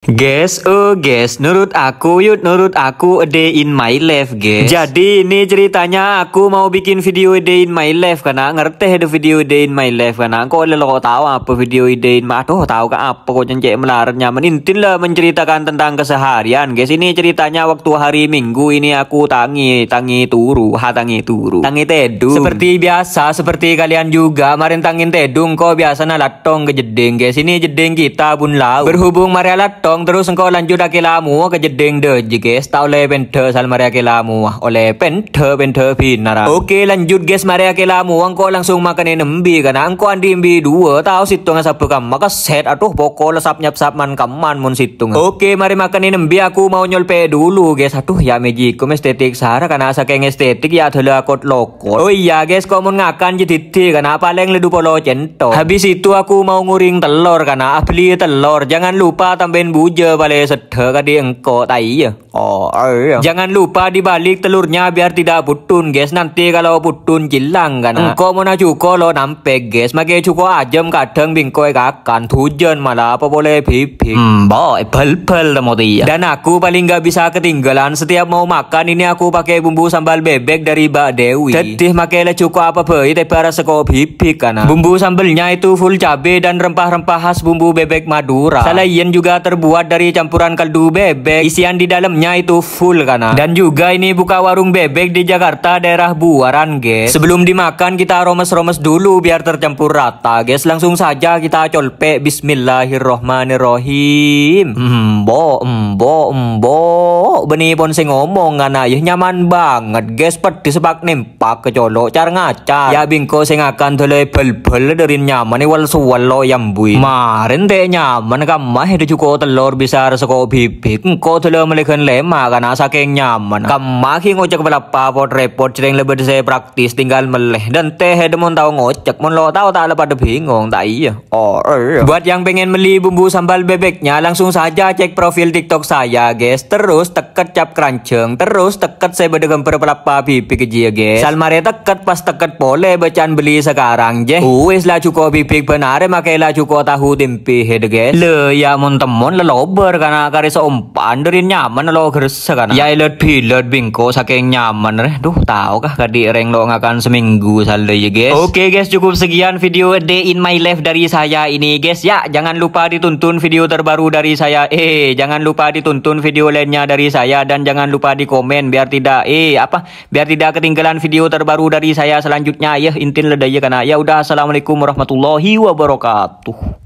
Guys, oh guys, nurut aku yuk, nurut aku a day in my life guys Jadi ini ceritanya aku mau bikin video a day in my life Karena ngerti ada video a day in my life Karena aku kau lo kau tahu apa video a day in my Aduh tahu ke apa kok cek melarat nyaman Intin lah menceritakan tentang keseharian guys Ini ceritanya waktu hari minggu ini aku tangi, tangi turu hatangi tangi turu, tangi tedung Seperti biasa, seperti kalian juga Marin tangin tedung kok biasa nalatong ke jeding guys Ini jeding kita pun laut. Berhubung Maria latong tong terus engkau lanjut akilamu ke jeding deh jike tau le pente sal mari akilamu ah. oleh pente pente binara oke lanjut guys mari akilamu engkau langsung makanin embi karena engkau andi dua tau situ ngasap sapu kam maka set atuh pokok lesap nyap sap man kaman mun situ oke mari mari makanin embi aku mau nyolpe dulu guys atuh ya meji kum estetik sara karena asa keng estetik ya dulu aku lokot oh iya guys kau mun ngakan jadi karena paling ledu polo cento habis itu aku mau nguring telur karena ah, beli telur jangan lupa tambahin bu je balik sedha kadi engkau tai ya. Oh, ayo. Jangan lupa dibalik telurnya biar tidak putun guys. Nanti kalau putun hilang kan. Engkau mau cuko lo nampe guys. Makai cuko ajem kadang bingkoi kakan tujuan malah apa boleh pipi Hmm, boy, bel-bel mau dia. Dan aku paling gak bisa ketinggalan setiap mau makan ini aku pakai bumbu sambal bebek dari Mbak Dewi. Jadi le cuko apa boy, tapi harus seko pipi kan. Bumbu sambalnya itu full cabe dan rempah-rempah khas bumbu bebek Madura. Selain juga terbuat terbuat dari campuran kaldu bebek. Isian di dalamnya itu full karena. Dan juga ini buka warung bebek di Jakarta daerah Buaran, guys. Sebelum dimakan kita romes-romes dulu biar tercampur rata, guys. Langsung saja kita colpe bismillahirrohmanirrohim. Mbok, mbok, mbok kok bani pon sing ngomong ngan ayah nyaman banget guys pedes pak nempak kecolok car ngacar ya bingko sing akan dole bel-bel dari nyaman wal lo yang bui marin teh nyaman kamah itu cukup telur besar resoko bibik engko dole melikan lemak karena saking nyaman kamah ki ngocek belapa pot repot sering lebih saya praktis tinggal meleh dan teh demon tau ngocek mon lo tau tak lepas bingung tak iya oh, iya. buat yang pengen beli bumbu sambal bebeknya langsung saja cek profil tiktok saya guys terus tek teket cap keranceng terus teket saya berdegam berapa pipi keji guys. ge salmare teket pas teket boleh bacaan beli sekarang je uis lah cukup pipi benar makai lah cukup tahu dimpi head ge le ya mon temon le lober karena kari seumpan dari nyaman lo gerse sekarang. ya ilet pilet bingko saking nyaman reh duh tau kah kadi reng lo ngakan seminggu salde ya guys oke okay, guys cukup sekian video day in my life dari saya ini guys ya jangan lupa dituntun video terbaru dari saya eh jangan lupa dituntun video lainnya dari saya saya dan jangan lupa di komen biar tidak eh apa biar tidak ketinggalan video terbaru dari saya selanjutnya ya intin ledaya karena ya udah assalamualaikum warahmatullahi wabarakatuh